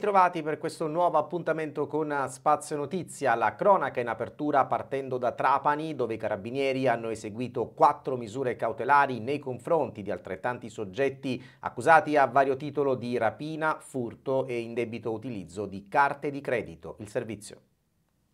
ritrovati per questo nuovo appuntamento con eh, Spazio Notizia. La cronaca in apertura partendo da Trapani, dove i carabinieri hanno eseguito quattro misure cautelari nei confronti di altrettanti soggetti accusati a vario titolo di rapina, furto e indebito utilizzo di carte di credito. Il servizio.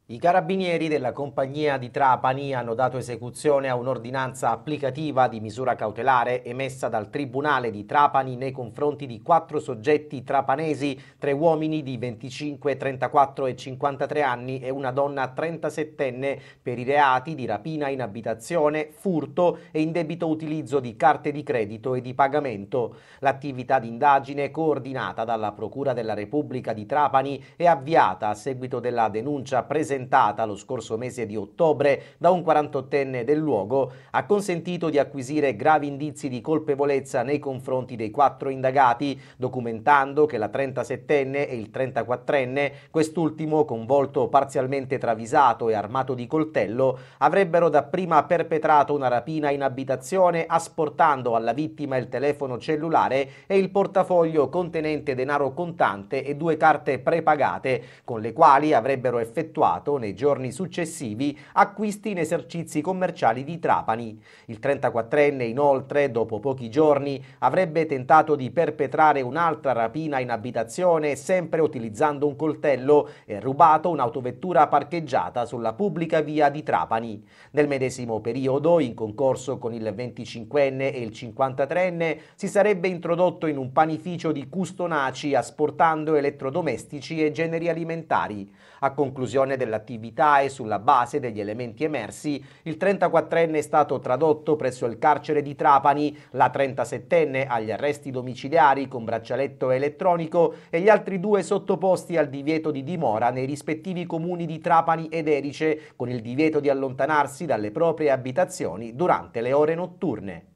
I carabinieri della compagnia di Trapani hanno dato esecuzione a un'ordinanza applicativa di misura cautelare emessa dal Tribunale di Trapani nei confronti di quattro soggetti trapanesi, tre uomini di 25, 34 e 53 anni e una donna 37enne per i reati di rapina in abitazione, furto e indebito utilizzo di carte di credito e di pagamento. L'attività d'indagine coordinata dalla Procura della Repubblica di Trapani è avviata a seguito della denuncia presentata presentata lo scorso mese di ottobre da un 48enne del luogo, ha consentito di acquisire gravi indizi di colpevolezza nei confronti dei quattro indagati, documentando che la 37enne e il 34enne, quest'ultimo volto parzialmente travisato e armato di coltello, avrebbero dapprima perpetrato una rapina in abitazione asportando alla vittima il telefono cellulare e il portafoglio contenente denaro contante e due carte prepagate, con le quali avrebbero effettuato fatto, nei giorni successivi, acquisti in esercizi commerciali di Trapani. Il 34enne, inoltre, dopo pochi giorni, avrebbe tentato di perpetrare un'altra rapina in abitazione, sempre utilizzando un coltello, e rubato un'autovettura parcheggiata sulla pubblica via di Trapani. Nel medesimo periodo, in concorso con il 25enne e il 53enne, si sarebbe introdotto in un panificio di Custonaci asportando elettrodomestici e generi alimentari. A conclusione della l'attività e sulla base degli elementi emersi, il 34enne è stato tradotto presso il carcere di Trapani, la 37enne agli arresti domiciliari con braccialetto elettronico e gli altri due sottoposti al divieto di dimora nei rispettivi comuni di Trapani ed Erice, con il divieto di allontanarsi dalle proprie abitazioni durante le ore notturne.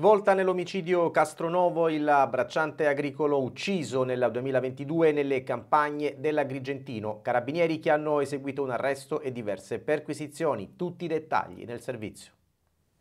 Svolta nell'omicidio Castronovo, il bracciante agricolo ucciso nel 2022 nelle campagne dell'Agrigentino. Carabinieri che hanno eseguito un arresto e diverse perquisizioni. Tutti i dettagli nel servizio.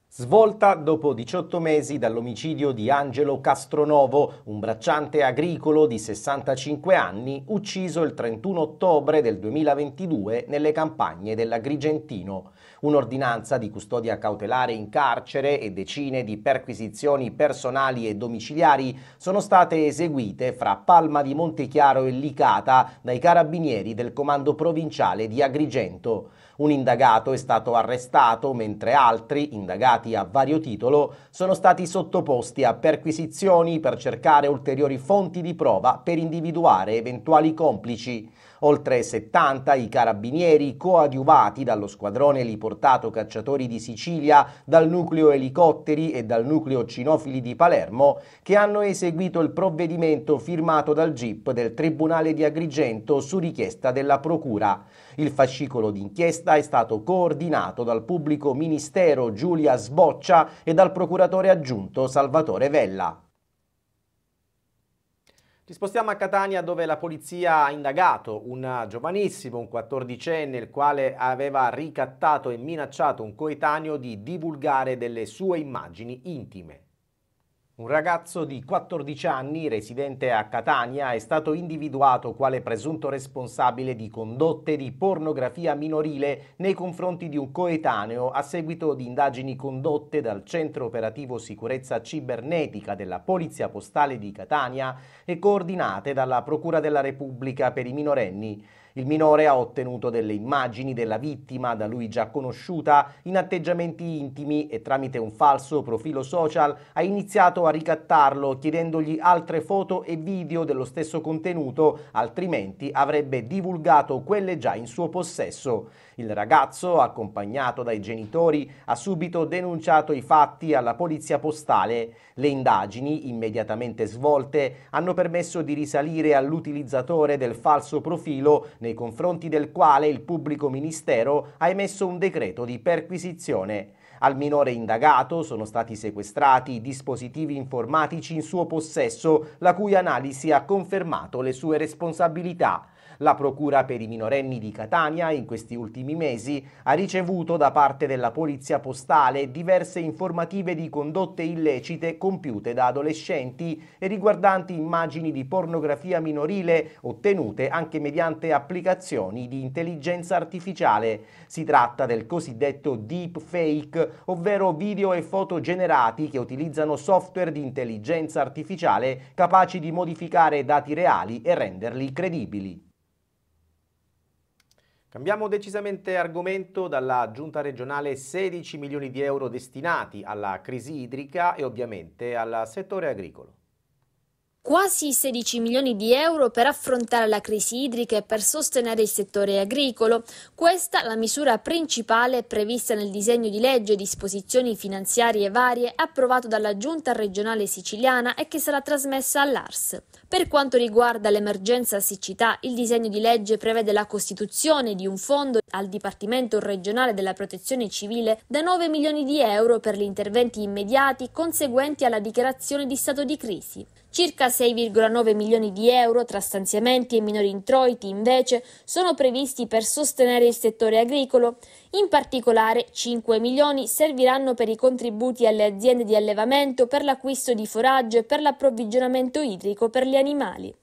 Svolta dopo 18 mesi dall'omicidio di Angelo Castronovo, un bracciante agricolo di 65 anni ucciso il 31 ottobre del 2022 nelle campagne dell'Agrigentino un'ordinanza di custodia cautelare in carcere e decine di perquisizioni personali e domiciliari sono state eseguite fra Palma di Montechiaro e Licata dai carabinieri del comando provinciale di Agrigento. Un indagato è stato arrestato mentre altri, indagati a vario titolo, sono stati sottoposti a perquisizioni per cercare ulteriori fonti di prova per individuare eventuali complici. Oltre 70 i carabinieri coadiuvati dallo squadrone eliportato cacciatori di Sicilia, dal nucleo elicotteri e dal nucleo cinofili di Palermo, che hanno eseguito il provvedimento firmato dal GIP del Tribunale di Agrigento su richiesta della Procura. Il fascicolo d'inchiesta è stato coordinato dal pubblico ministero Giulia Sboccia e dal procuratore aggiunto Salvatore Vella. Ci spostiamo a Catania dove la polizia ha indagato un giovanissimo, un 14enne, il quale aveva ricattato e minacciato un coetaneo di divulgare delle sue immagini intime. Un ragazzo di 14 anni, residente a Catania, è stato individuato quale presunto responsabile di condotte di pornografia minorile nei confronti di un coetaneo a seguito di indagini condotte dal Centro Operativo Sicurezza Cibernetica della Polizia Postale di Catania e coordinate dalla Procura della Repubblica per i minorenni. Il minore ha ottenuto delle immagini della vittima da lui già conosciuta in atteggiamenti intimi e tramite un falso profilo social ha iniziato a ricattarlo chiedendogli altre foto e video dello stesso contenuto, altrimenti avrebbe divulgato quelle già in suo possesso. Il ragazzo, accompagnato dai genitori, ha subito denunciato i fatti alla polizia postale. Le indagini, immediatamente svolte, hanno permesso di risalire all'utilizzatore del falso profilo nel nei confronti del quale il pubblico ministero ha emesso un decreto di perquisizione. Al minore indagato sono stati sequestrati dispositivi informatici in suo possesso, la cui analisi ha confermato le sue responsabilità. La Procura per i minorenni di Catania in questi ultimi mesi ha ricevuto da parte della Polizia Postale diverse informative di condotte illecite compiute da adolescenti e riguardanti immagini di pornografia minorile ottenute anche mediante applicazioni di intelligenza artificiale. Si tratta del cosiddetto deepfake, ovvero video e foto generati che utilizzano software di intelligenza artificiale capaci di modificare dati reali e renderli credibili. Cambiamo decisamente argomento dalla giunta regionale 16 milioni di euro destinati alla crisi idrica e ovviamente al settore agricolo quasi 16 milioni di euro per affrontare la crisi idrica e per sostenere il settore agricolo. Questa la misura principale prevista nel disegno di legge disposizioni finanziarie varie approvato dalla Giunta regionale siciliana e che sarà trasmessa all'ARS. Per quanto riguarda l'emergenza siccità, il disegno di legge prevede la costituzione di un fondo al Dipartimento regionale della protezione civile da 9 milioni di euro per gli interventi immediati conseguenti alla dichiarazione di stato di crisi. Circa 6,9 milioni di euro tra stanziamenti e minori introiti, invece, sono previsti per sostenere il settore agricolo. In particolare, 5 milioni serviranno per i contributi alle aziende di allevamento, per l'acquisto di foraggio e per l'approvvigionamento idrico per gli animali.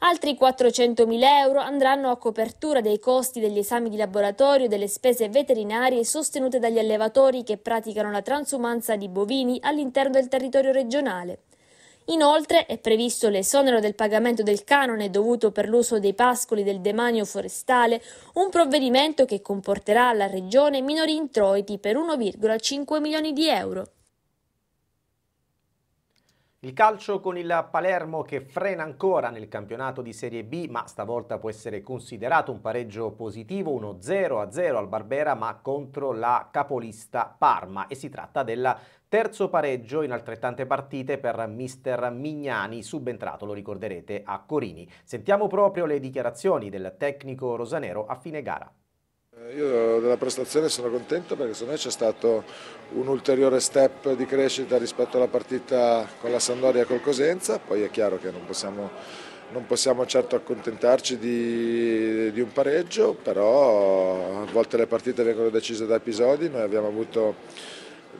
Altri 400 mila euro andranno a copertura dei costi degli esami di laboratorio e delle spese veterinarie sostenute dagli allevatori che praticano la transumanza di bovini all'interno del territorio regionale. Inoltre è previsto l'esonero del pagamento del canone dovuto per l'uso dei pascoli del demanio forestale, un provvedimento che comporterà alla Regione minori introiti per 1,5 milioni di euro. Il calcio con il Palermo che frena ancora nel campionato di Serie B, ma stavolta può essere considerato un pareggio positivo, uno 0-0 al Barbera, ma contro la capolista Parma. E si tratta del Terzo pareggio in altrettante partite per mister Mignani, subentrato, lo ricorderete, a Corini. Sentiamo proprio le dichiarazioni del tecnico rosanero a fine gara. Io della prestazione sono contento perché secondo me c'è stato un ulteriore step di crescita rispetto alla partita con la Sandoria e col Cosenza, poi è chiaro che non possiamo, non possiamo certo accontentarci di, di, un pareggio, però a volte le partite vengono decise da episodi, noi abbiamo avuto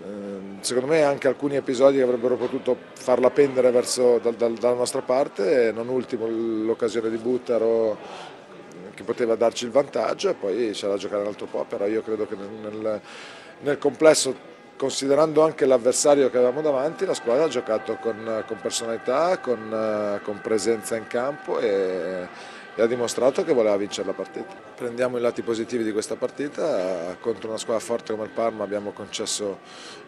ehm, secondo me anche alcuni episodi che avrebbero potuto farla pendere verso, dal, dal, dalla nostra parte, non ultimo l'occasione di Buttaro che poteva darci il vantaggio e poi sarà da giocare un altro po', però io credo che nel, nel complesso considerando anche l'avversario che avevamo davanti, la squadra ha giocato con, con personalità, con, eh, con, presenza in campo e e ha dimostrato che voleva vincere la partita. Prendiamo i lati positivi di questa partita, contro una squadra forte come il Parma abbiamo concesso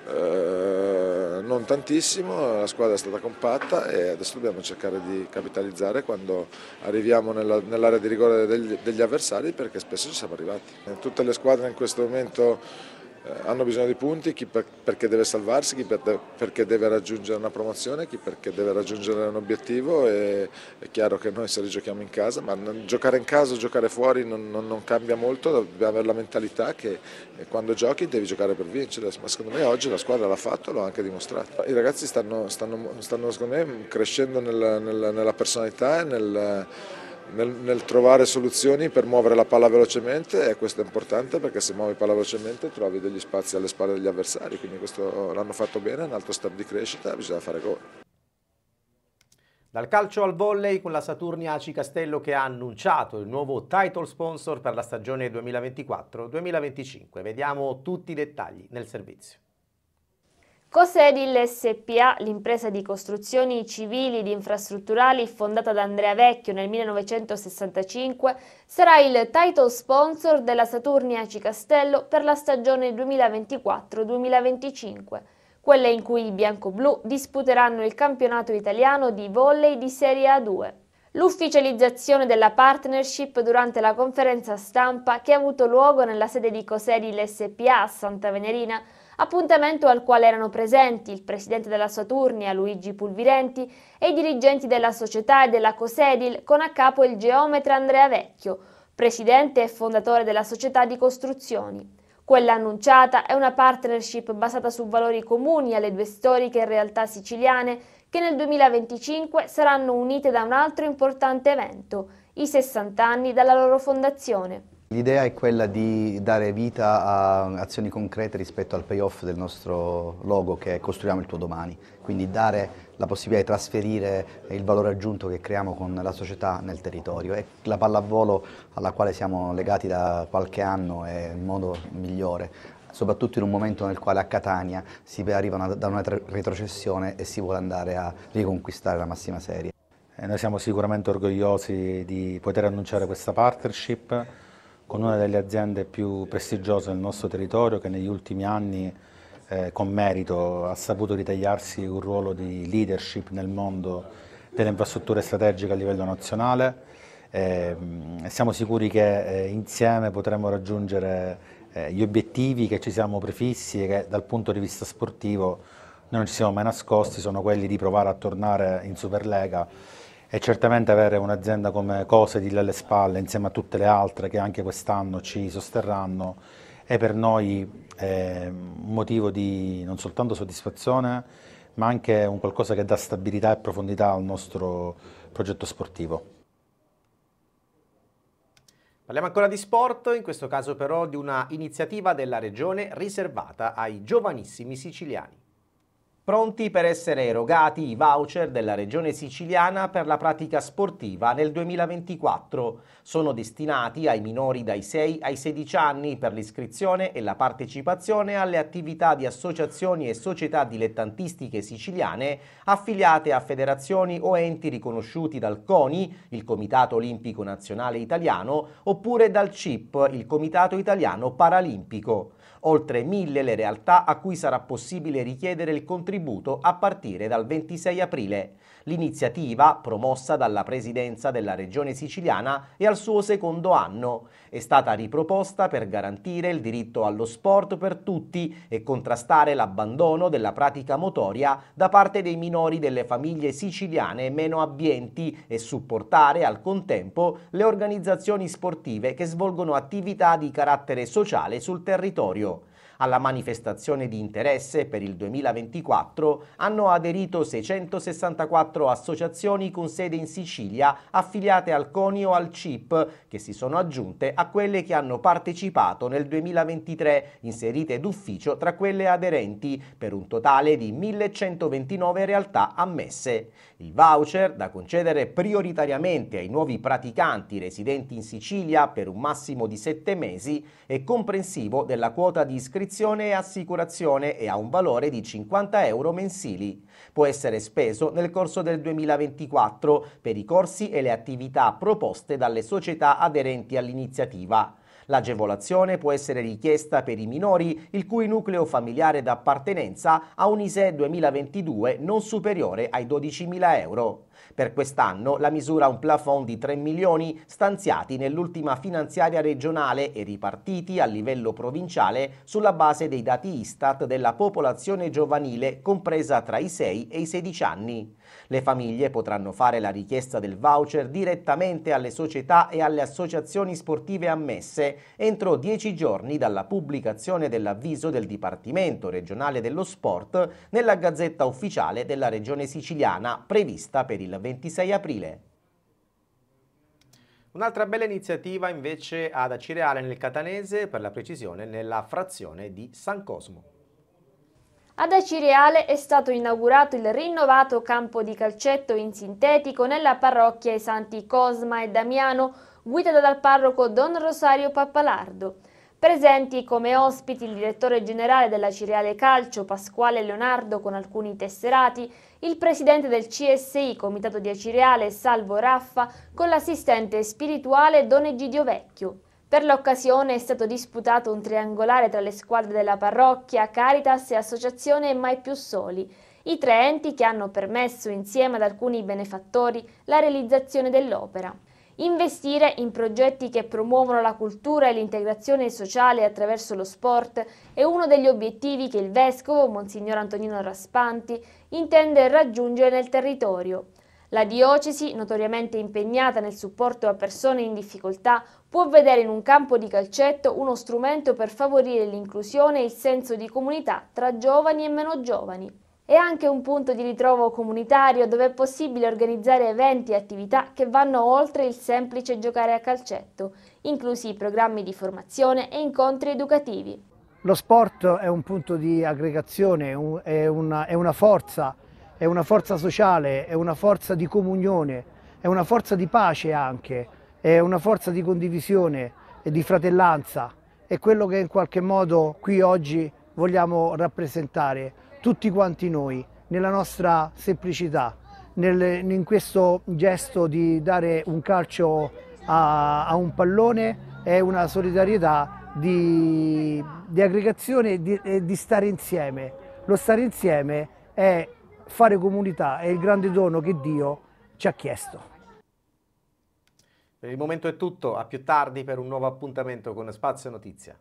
eh, non tantissimo, la squadra è stata compatta e adesso dobbiamo cercare di capitalizzare quando arriviamo nell'area di rigore degli, degli avversari perché spesso ci siamo arrivati. Tutte le squadre in questo momento eh, hanno bisogno di punti, chi per, perché deve salvarsi, chi per, perché deve raggiungere una promozione, chi perché deve raggiungere un obiettivo e, è chiaro che noi se li giochiamo in casa, ma non, giocare in casa o giocare fuori non, non, non, cambia molto, dobbiamo avere la mentalità che eh, quando giochi devi giocare per vincere, ma secondo me oggi la squadra l'ha fatto, l'ha anche dimostrato. I ragazzi stanno, stanno, stanno secondo me crescendo nella, nella, nella personalità e nel nel, nel, trovare soluzioni per muovere la palla velocemente e questo è importante perché se muovi palla velocemente trovi degli spazi alle spalle degli avversari, quindi questo oh, l'hanno fatto bene, è un altro step di crescita, bisogna fare gol. Dal calcio al volley con la Saturnia Aci Castello che ha annunciato il nuovo title sponsor per la stagione 2024-2025. Vediamo tutti i dettagli nel servizio. Cosedil SPA, l'impresa di costruzioni civili ed infrastrutturali fondata da Andrea Vecchio nel 1965, sarà il title sponsor della Saturnia Cicastello per la stagione 2024-2025, quella in cui i bianco-blu disputeranno il campionato italiano di volley di Serie A2. L'ufficializzazione della partnership durante la conferenza stampa che ha avuto luogo nella sede di Cosedil SPA a Santa Venerina appuntamento al quale erano presenti il presidente della Saturnia Luigi Pulvirenti e i dirigenti della società e della Cosedil con a capo il geometra Andrea Vecchio, presidente e fondatore della società di costruzioni. Quella annunciata è una partnership basata su valori comuni alle due storiche realtà siciliane che nel 2025 saranno unite da un altro importante evento, i 60 anni dalla loro fondazione. L'idea è quella di dare vita a azioni concrete rispetto al payoff del nostro logo che è Costruiamo il tuo domani, quindi dare la possibilità di trasferire il valore aggiunto che creiamo con la società nel territorio e la pallavolo alla quale siamo legati da qualche anno è il modo migliore soprattutto in un momento nel quale a Catania si arriva da una retrocessione e si vuole andare a riconquistare la massima serie. E noi siamo sicuramente orgogliosi di poter annunciare questa partnership con una delle aziende più prestigiose del nostro territorio che negli ultimi anni eh, con merito ha saputo ritagliarsi un ruolo di leadership nel mondo delle infrastrutture strategiche a livello nazionale. Eh, siamo sicuri che eh, insieme potremo raggiungere eh, gli obiettivi che ci siamo prefissi e che dal punto di vista sportivo noi non ci siamo mai nascosti, sono quelli di provare a tornare in Superlega e certamente avere un'azienda come di alle spalle insieme a tutte le altre che anche quest'anno ci sosterranno è per noi eh, un motivo di non soltanto soddisfazione ma anche un qualcosa che dà stabilità e profondità al nostro progetto sportivo. Parliamo ancora di sport, in questo caso però di una iniziativa della regione riservata ai giovanissimi siciliani. Pronti per essere erogati i voucher della Regione Siciliana per la pratica sportiva nel 2024. Sono destinati ai minori dai 6 ai 16 anni per l'iscrizione e la partecipazione alle attività di associazioni e società dilettantistiche siciliane affiliate a federazioni o enti riconosciuti dal CONI, il Comitato Olimpico Nazionale Italiano, oppure dal CIP, il Comitato Italiano Paralimpico oltre mille le realtà a cui sarà possibile richiedere il contributo a partire dal 26 aprile. L'iniziativa, promossa dalla Presidenza della Regione Siciliana, è al suo secondo anno. È stata riproposta per garantire il diritto allo sport per tutti e contrastare l'abbandono della pratica motoria da parte dei minori delle famiglie siciliane meno abbienti e supportare al contempo le organizzazioni sportive che svolgono attività di carattere sociale sul territorio. Alla manifestazione di interesse per il 2024 hanno aderito 664 associazioni con sede in Sicilia affiliate al CONI o al CIP che si sono aggiunte a quelle che hanno partecipato nel 2023 inserite d'ufficio tra quelle aderenti per un totale di 1129 realtà ammesse. Il voucher da concedere prioritariamente ai nuovi praticanti residenti in Sicilia per un massimo di 7 mesi è comprensivo della quota di iscrizione iscrizione e assicurazione e ha un valore di 50 euro mensili. Può essere speso nel corso del 2024 per i corsi e le attività proposte dalle società aderenti all'iniziativa. L'agevolazione può essere richiesta per i minori il cui nucleo familiare d'appartenenza ha un ISE 2022 non superiore ai 12.000 euro. Per quest'anno la misura ha un plafond di 3 milioni stanziati nell'ultima finanziaria regionale e ripartiti a livello provinciale sulla base dei dati Istat della popolazione giovanile compresa tra i 6 e i 16 anni. Le famiglie potranno fare la richiesta del voucher direttamente alle società e alle associazioni sportive ammesse entro 10 giorni dalla pubblicazione dell'avviso del Dipartimento regionale dello sport nella Gazzetta Ufficiale della Regione Siciliana prevista per il il 26 aprile. Un'altra bella iniziativa invece ad Acireale nel Catanese, per la precisione nella frazione di San Cosmo. Ad Acireale è stato inaugurato il rinnovato campo di calcetto in sintetico nella parrocchia I Santi Cosma e Damiano, guidata dal parroco Don Rosario Pappalardo. Presenti come ospiti il direttore generale della Cireale Calcio Pasquale Leonardo con alcuni tesserati, il presidente del CSI Comitato di Acireale Salvo Raffa con l'assistente spirituale Don Egidio Vecchio. Per l'occasione è stato disputato un triangolare tra le squadre della parrocchia, Caritas e Associazione Mai Più Soli, i tre enti che hanno permesso insieme ad alcuni benefattori la realizzazione dell'opera investire in progetti che promuovono la cultura e l'integrazione sociale attraverso lo sport è uno degli obiettivi che il Vescovo, Monsignor Antonino Raspanti, intende raggiungere nel territorio. La diocesi, notoriamente impegnata nel supporto a persone in difficoltà, può vedere in un campo di calcetto uno strumento per favorire l'inclusione e il senso di comunità tra giovani e meno giovani. È anche un punto di ritrovo comunitario dove è possibile organizzare eventi e attività che vanno oltre il semplice giocare a calcetto, inclusi programmi di formazione e incontri educativi. Lo sport è un punto di aggregazione, è una, è una forza, è una forza sociale, è una forza di comunione, è una forza di pace anche, è una forza di condivisione e di fratellanza. È quello che in qualche modo qui oggi vogliamo rappresentare tutti quanti noi, nella nostra semplicità, nel, in questo gesto di dare un calcio a, a un pallone è una solidarietà di, di aggregazione e di, di, stare insieme. Lo stare insieme è fare comunità, è il grande dono che Dio ci ha chiesto. Per il momento è tutto, a più tardi per un nuovo appuntamento con Spazio Notizia.